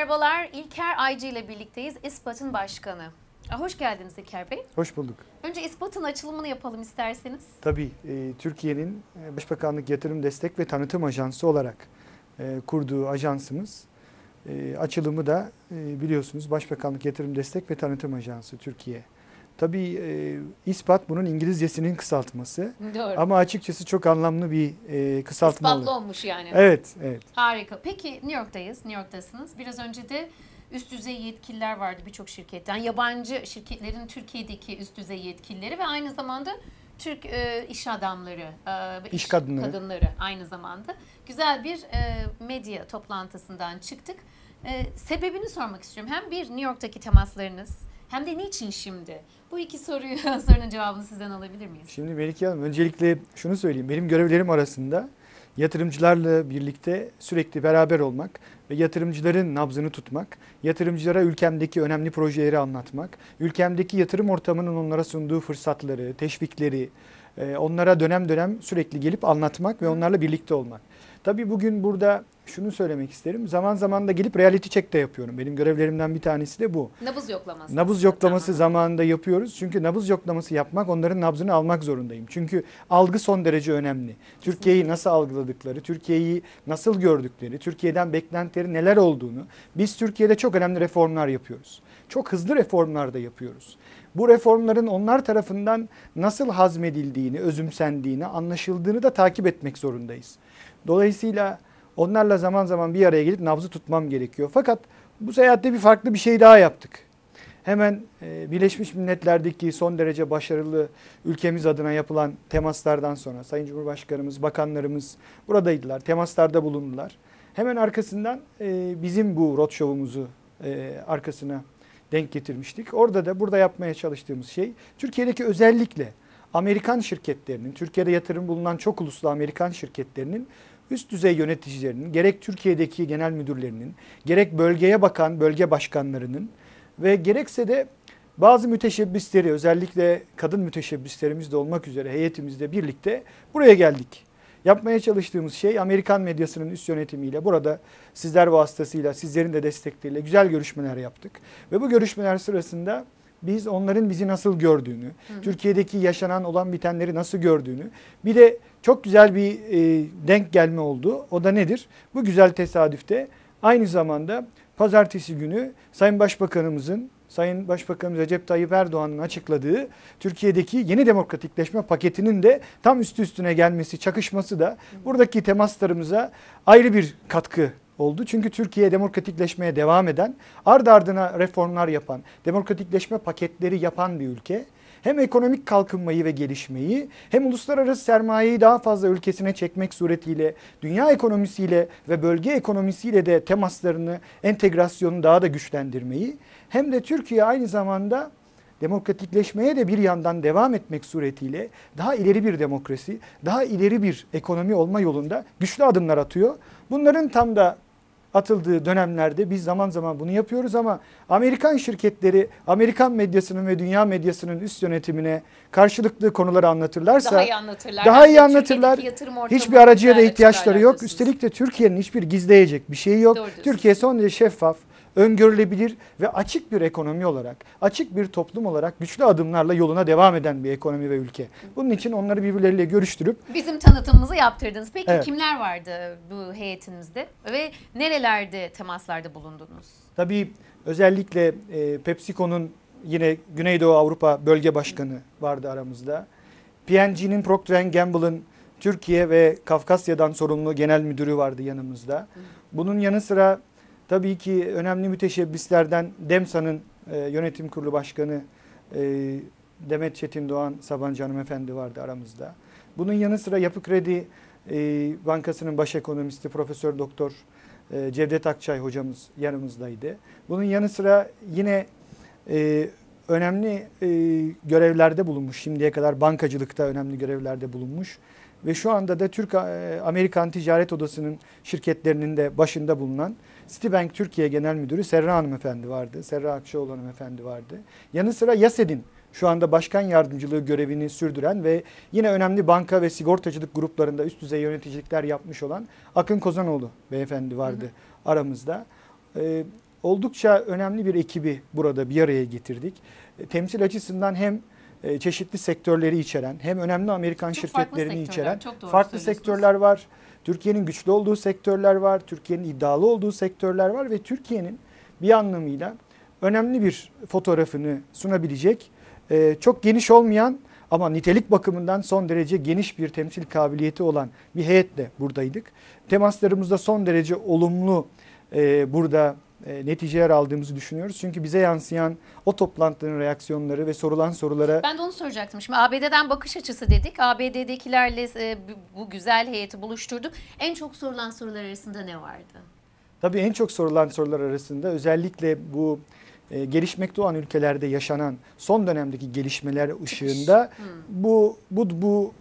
merhabalar. İlker Aycı ile birlikteyiz. İspat'ın başkanı. Hoş geldiniz İlker Bey. Hoş bulduk. Önce İspat'ın açılımını yapalım isterseniz. Tabii. E, Türkiye'nin e, Başbakanlık Yatırım Destek ve Tanıtım Ajansı olarak e, kurduğu ajansımız. açılımı da biliyorsunuz Başbakanlık Yatırım Destek ve Tanıtım Ajansı Türkiye Tabii e, ispat bunun İngilizcesinin kısaltması. Doğru. Ama açıkçası çok anlamlı bir e, kısaltmalı. İspatlı olmuş yani. Evet, evet. Harika. Peki New York'tayız, New York'tasınız. Biraz önce de üst düzey yetkililer vardı birçok şirketten. Yabancı şirketlerin Türkiye'deki üst düzey yetkilileri ve aynı zamanda Türk e, iş adamları, e, iş, iş kadınları. kadınları aynı zamanda. Güzel bir e, medya toplantısından çıktık. E, sebebini sormak istiyorum. Hem bir New York'taki temaslarınız, hem de niçin şimdi? Bu iki soruyu sorunun cevabını sizden alabilir miyiz? Şimdi Melike Hanım öncelikle şunu söyleyeyim. Benim görevlerim arasında yatırımcılarla birlikte sürekli beraber olmak ve yatırımcıların nabzını tutmak, yatırımcılara ülkemdeki önemli projeleri anlatmak, ülkemdeki yatırım ortamının onlara sunduğu fırsatları, teşvikleri, ee, onlara dönem dönem sürekli gelip anlatmak ve onlarla birlikte olmak. Tabii bugün burada şunu söylemek isterim. Zaman zaman da gelip reality check de yapıyorum. Benim görevlerimden bir tanesi de bu. Nabız yoklaması. Nabız yoklaması tamam. zamanında yapıyoruz. Çünkü nabız yoklaması yapmak onların nabzını almak zorundayım. Çünkü algı son derece önemli. Türkiye'yi nasıl algıladıkları, Türkiye'yi nasıl gördükleri, Türkiye'den beklentileri neler olduğunu. Biz Türkiye'de çok önemli reformlar yapıyoruz. Çok hızlı reformlar da yapıyoruz bu reformların onlar tarafından nasıl hazmedildiğini, özümsendiğini, anlaşıldığını da takip etmek zorundayız. Dolayısıyla onlarla zaman zaman bir araya gelip nabzı tutmam gerekiyor. Fakat bu seyahatte bir farklı bir şey daha yaptık. Hemen e, Birleşmiş Milletler'deki son derece başarılı ülkemiz adına yapılan temaslardan sonra Sayın Cumhurbaşkanımız, bakanlarımız buradaydılar. Temaslarda bulundular. Hemen arkasından e, bizim bu roadshow'umuzu e, arkasına denk getirmiştik. Orada da burada yapmaya çalıştığımız şey Türkiye'deki özellikle Amerikan şirketlerinin, Türkiye'de yatırım bulunan çok uluslu Amerikan şirketlerinin üst düzey yöneticilerinin, gerek Türkiye'deki genel müdürlerinin, gerek bölgeye bakan bölge başkanlarının ve gerekse de bazı müteşebbisleri özellikle kadın müteşebbislerimiz de olmak üzere heyetimizle birlikte buraya geldik. Yapmaya çalıştığımız şey Amerikan medyasının üst yönetimiyle burada sizler vasıtasıyla sizlerin de destekleriyle güzel görüşmeler yaptık. Ve bu görüşmeler sırasında biz onların bizi nasıl gördüğünü, Hı. Türkiye'deki yaşanan olan bitenleri nasıl gördüğünü, bir de çok güzel bir e, denk gelme oldu. O da nedir? Bu güzel tesadüfte aynı zamanda pazartesi günü Sayın Başbakanımızın Sayın Başbakanımız Recep Tayyip Erdoğan'ın açıkladığı Türkiye'deki yeni demokratikleşme paketinin de tam üstü üstüne gelmesi, çakışması da buradaki temaslarımıza ayrı bir katkı oldu. Çünkü Türkiye demokratikleşmeye devam eden, ard ardına reformlar yapan, demokratikleşme paketleri yapan bir ülke hem ekonomik kalkınmayı ve gelişmeyi hem uluslararası sermayeyi daha fazla ülkesine çekmek suretiyle dünya ekonomisiyle ve bölge ekonomisiyle de temaslarını, entegrasyonunu daha da güçlendirmeyi hem de Türkiye aynı zamanda demokratikleşmeye de bir yandan devam etmek suretiyle daha ileri bir demokrasi, daha ileri bir ekonomi olma yolunda güçlü adımlar atıyor. Bunların tam da atıldığı dönemlerde biz zaman zaman bunu yapıyoruz ama Amerikan şirketleri Amerikan medyasının ve dünya medyasının üst yönetimine karşılıklı konuları anlatırlarsa daha iyi anlatırlar. Daha iyi anlatırlar. Hiçbir aracıya da ihtiyaçları yok. Üstelik de Türkiye'nin hiçbir gizleyecek bir şeyi yok. Türkiye son derece şeffaf öngörülebilir ve açık bir ekonomi olarak, açık bir toplum olarak güçlü adımlarla yoluna devam eden bir ekonomi ve ülke. Bunun için onları birbirleriyle görüştürüp bizim tanıtımımızı yaptırdınız. Peki evet. kimler vardı bu heyetinizde ve nerelerde temaslarda bulundunuz? Tabii özellikle e, PepsiCo'nun yine Güneydoğu Avrupa Bölge Başkanı vardı aramızda. P&G'nin Procter Gamble'ın Türkiye ve Kafkasya'dan sorumlu genel müdürü vardı yanımızda. Bunun yanı sıra Tabii ki önemli müteşebbislerden DEMSA'nın e, yönetim kurulu başkanı e, Demet Çetin Doğan Sabancı hanımefendi vardı aramızda. Bunun yanı sıra Yapı Kredi e, Bankası'nın baş ekonomisti Profesör Doktor e, Cevdet Akçay hocamız yanımızdaydı. Bunun yanı sıra yine e, önemli e, görevlerde bulunmuş şimdiye kadar bankacılıkta önemli görevlerde bulunmuş ve şu anda da Türk e, Amerikan Ticaret Odası'nın şirketlerinin de başında bulunan Citibank Türkiye Genel Müdürü Serra Hanım Efendi vardı. Serra Akşoğlu Hanım Efendi vardı. Yanı sıra Yased'in şu anda başkan yardımcılığı görevini sürdüren ve yine önemli banka ve sigortacılık gruplarında üst düzey yöneticilikler yapmış olan Akın Kozanoğlu beyefendi vardı hı hı. aramızda. Ee, oldukça önemli bir ekibi burada bir araya getirdik. E, temsil açısından hem e, çeşitli sektörleri içeren hem önemli Amerikan çok şirketlerini içeren çok farklı sektörler var. Türkiye'nin güçlü olduğu sektörler var. Türkiye'nin iddialı olduğu sektörler var ve Türkiye'nin bir anlamıyla önemli bir fotoğrafını sunabilecek e, çok geniş olmayan ama nitelik bakımından son derece geniş bir temsil kabiliyeti olan bir heyetle buradaydık. Temaslarımızda son derece olumlu e, burada e, neticeler aldığımızı düşünüyoruz. Çünkü bize yansıyan o toplantıların reaksiyonları ve sorulan sorulara... Ben de onu soracaktım. Şimdi ABD'den bakış açısı dedik. ABD'dekilerle e, bu güzel heyeti buluşturduk. En çok sorulan sorular arasında ne vardı? Tabii en çok sorulan sorular arasında özellikle bu e, gelişmekte olan ülkelerde yaşanan son dönemdeki gelişmeler ışığında hmm. bu bu bu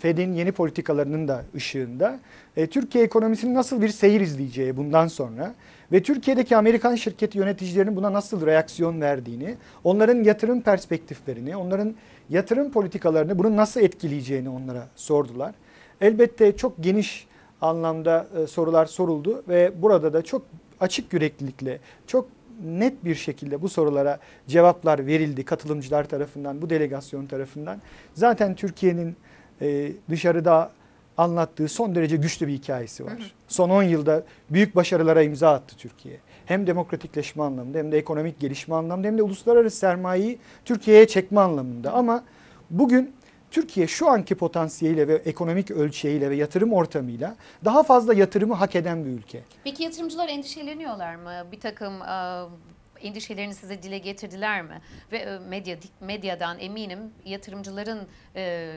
Fed'in yeni politikalarının da ışığında e, Türkiye ekonomisinin nasıl bir seyir izleyeceği bundan sonra ve Türkiye'deki Amerikan şirketi yöneticilerinin buna nasıl reaksiyon verdiğini, onların yatırım perspektiflerini, onların yatırım politikalarını bunu nasıl etkileyeceğini onlara sordular. Elbette çok geniş anlamda e, sorular soruldu ve burada da çok açık yüreklilikle, çok net bir şekilde bu sorulara cevaplar verildi katılımcılar tarafından, bu delegasyon tarafından. Zaten Türkiye'nin e, dışarıda anlattığı son derece güçlü bir hikayesi var. Hı hı. Son 10 yılda büyük başarılara imza attı Türkiye. Hem demokratikleşme anlamında hem de ekonomik gelişme anlamında hem de uluslararası sermayeyi Türkiye'ye çekme anlamında. Ama bugün Türkiye şu anki potansiyeliyle ve ekonomik ölçeğiyle ve yatırım ortamıyla daha fazla yatırımı hak eden bir ülke. Peki yatırımcılar endişeleniyorlar mı? Bir takım e, endişelerini size dile getirdiler mi? Ve e, medya medyadan eminim yatırımcıların e,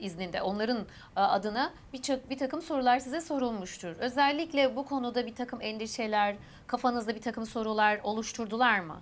izninde onların e, adına birçok bir takım sorular size sorulmuştur. Özellikle bu konuda bir takım endişeler, kafanızda bir takım sorular oluşturdular mı?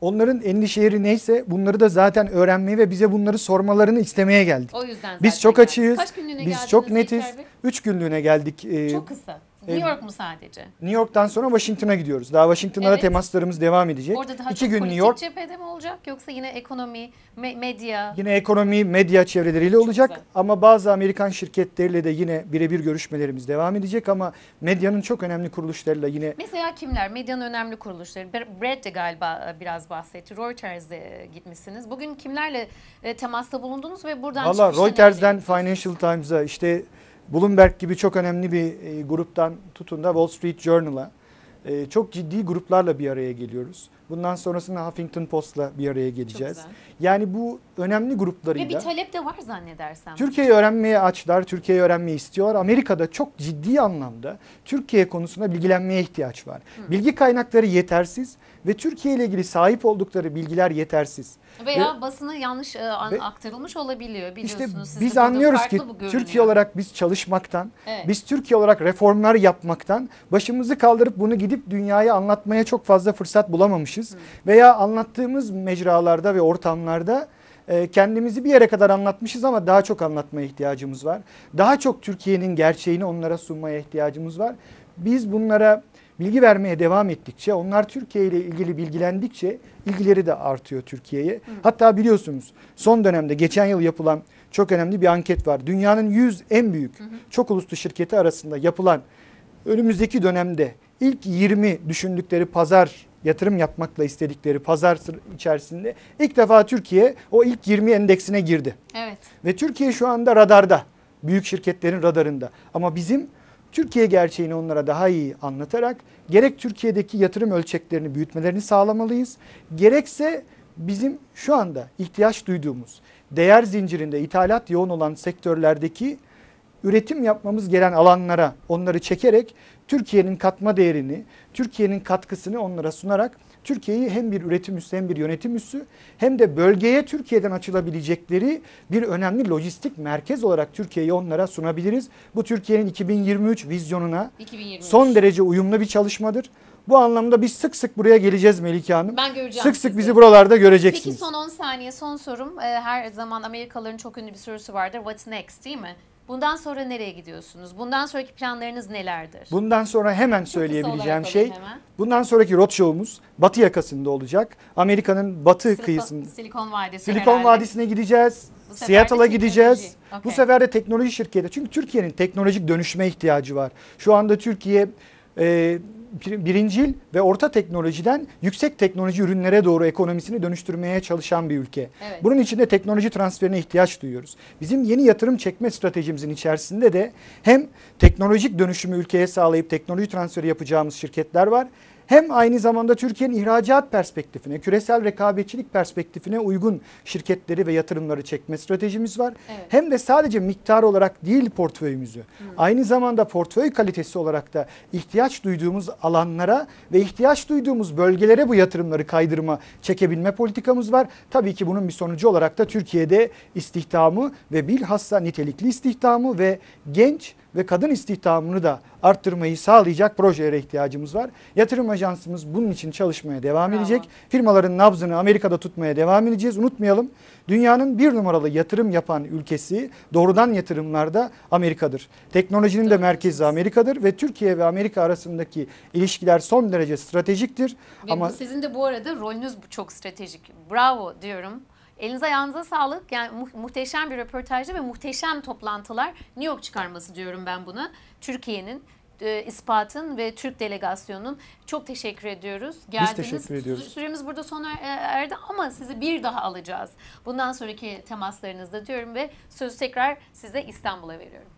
Onların endişeleri neyse bunları da zaten öğrenmeye ve bize bunları sormalarını istemeye geldik. O yüzden zaten Biz çok geldik. açığız. Kaç günlüğüne biz çok netiz. Üç günlüğüne geldik. E, çok kısa. New York mu sadece? New York'tan sonra Washington'a gidiyoruz. Daha Washington'da evet. da temaslarımız devam edecek. Orada daha İki çok gün politik New York. cephede mi olacak yoksa yine ekonomi, me- medya? Yine ekonomi, medya çevreleriyle çok olacak güzel. ama bazı Amerikan şirketleriyle de yine birebir görüşmelerimiz devam edecek ama medyanın çok önemli kuruluşlarıyla yine. Mesela kimler? Medyanın önemli kuruluşları. Brad de galiba e, biraz bahsetti. Reuters'e gitmişsiniz. Bugün kimlerle e, temasta bulundunuz ve buradan Valla Reuters'den Financial Times'a işte Bloomberg gibi çok önemli bir e, gruptan tutun da Wall Street Journal'a e, çok ciddi gruplarla bir araya geliyoruz. Bundan sonrasında Huffington Post'la bir araya geleceğiz. Yani bu önemli gruplarıyla. Ve bir talep de var zannedersem. Türkiye'yi öğrenmeye açlar, Türkiye'yi öğrenmeyi istiyor. Amerika'da çok ciddi anlamda Türkiye konusunda bilgilenmeye ihtiyaç var. Hı. Bilgi kaynakları yetersiz ve Türkiye ile ilgili sahip oldukları bilgiler yetersiz. Veya ve, basına yanlış e, ve, aktarılmış olabiliyor biliyorsunuz. İşte biz anlıyoruz ki Türkiye olarak biz çalışmaktan, evet. biz Türkiye olarak reformlar yapmaktan başımızı kaldırıp bunu gidip dünyaya anlatmaya çok fazla fırsat bulamamış anlatmışız. Veya anlattığımız mecralarda ve ortamlarda e, kendimizi bir yere kadar anlatmışız ama daha çok anlatmaya ihtiyacımız var. Daha çok Türkiye'nin gerçeğini onlara sunmaya ihtiyacımız var. Biz bunlara bilgi vermeye devam ettikçe, onlar Türkiye ile ilgili bilgilendikçe ilgileri de artıyor Türkiye'ye. Hatta biliyorsunuz son dönemde geçen yıl yapılan çok önemli bir anket var. Dünyanın 100 en büyük çok uluslu şirketi arasında yapılan önümüzdeki dönemde ilk 20 düşündükleri pazar yatırım yapmakla istedikleri pazar içerisinde ilk defa Türkiye o ilk 20 endeksine girdi. Evet. Ve Türkiye şu anda radarda. Büyük şirketlerin radarında. Ama bizim Türkiye gerçeğini onlara daha iyi anlatarak gerek Türkiye'deki yatırım ölçeklerini büyütmelerini sağlamalıyız. Gerekse bizim şu anda ihtiyaç duyduğumuz değer zincirinde ithalat yoğun olan sektörlerdeki üretim yapmamız gelen alanlara onları çekerek Türkiye'nin katma değerini, Türkiye'nin katkısını onlara sunarak Türkiye'yi hem bir üretim üssü hem bir yönetim üssü hem de bölgeye Türkiye'den açılabilecekleri bir önemli lojistik merkez olarak Türkiye'yi onlara sunabiliriz. Bu Türkiye'nin 2023 vizyonuna 2023. son derece uyumlu bir çalışmadır. Bu anlamda biz sık sık buraya geleceğiz Melike Hanım. Ben göreceğim Sık sık sizi. bizi buralarda göreceksiniz. Peki son 10 saniye son sorum. Ee, her zaman Amerikalıların çok ünlü bir sorusu vardır. What's next değil mi? Bundan sonra nereye gidiyorsunuz? Bundan sonraki planlarınız nelerdir? Bundan sonra hemen söyleyebileceğim şey, hemen. bundan sonraki roadshow'umuz Batı yakasında olacak. Amerika'nın Batı Silikon, kıyısında. Silikon Vadisi. Silikon herhalde. Vadisi'ne gideceğiz. Seattle'a gideceğiz. Okay. Bu sefer de teknoloji şirketi. Çünkü Türkiye'nin teknolojik dönüşme ihtiyacı var. Şu anda Türkiye e, birincil ve orta teknolojiden yüksek teknoloji ürünlere doğru ekonomisini dönüştürmeye çalışan bir ülke. Evet. Bunun için de teknoloji transferine ihtiyaç duyuyoruz. Bizim yeni yatırım çekme stratejimizin içerisinde de hem teknolojik dönüşümü ülkeye sağlayıp teknoloji transferi yapacağımız şirketler var hem aynı zamanda Türkiye'nin ihracat perspektifine, küresel rekabetçilik perspektifine uygun şirketleri ve yatırımları çekme stratejimiz var. Evet. Hem de sadece miktar olarak değil portföyümüzü, Hı. Hmm. aynı zamanda portföy kalitesi olarak da ihtiyaç duyduğumuz alanlara ve ihtiyaç duyduğumuz bölgelere bu yatırımları kaydırma, çekebilme politikamız var. Tabii ki bunun bir sonucu olarak da Türkiye'de istihdamı ve bilhassa nitelikli istihdamı ve genç ve kadın istihdamını da arttırmayı sağlayacak projelere ihtiyacımız var. Yatırım ajansımız bunun için çalışmaya devam Bravo. edecek. Firmaların nabzını Amerika'da tutmaya devam edeceğiz. Unutmayalım dünyanın bir numaralı yatırım yapan ülkesi doğrudan yatırımlarda Amerika'dır. Teknolojinin de merkezi Amerika'dır ve Türkiye ve Amerika arasındaki ilişkiler son derece stratejiktir. Benim Ama sizin de bu arada rolünüz çok stratejik. Bravo diyorum. Elinize ayağınıza sağlık. Yani mu- muhteşem bir röportajdı ve muhteşem toplantılar. New York çıkarması diyorum ben buna. Türkiye'nin e, ispatın ve Türk delegasyonunun çok teşekkür ediyoruz. Geldiniz. teşekkür ediyoruz. Süremiz burada sona e, erdi ama sizi bir daha alacağız. Bundan sonraki temaslarınızda diyorum ve sözü tekrar size İstanbul'a veriyorum.